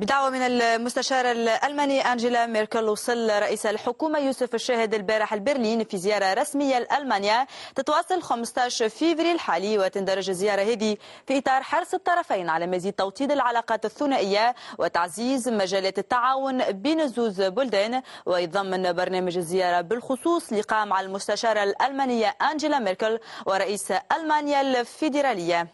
بدعوة من المستشارة الألماني أنجيلا ميركل وصل رئيس الحكومة يوسف الشاهد البارح لبرلين في زيارة رسمية لألمانيا تتواصل 15 فيفري الحالي وتندرج الزيارة هذه في إطار حرص الطرفين على مزيد توطيد العلاقات الثنائية وتعزيز مجالات التعاون بين زوز بلدان ويضمن برنامج الزيارة بالخصوص لقاء مع المستشارة الألمانية أنجيلا ميركل ورئيس ألمانيا الفيدرالية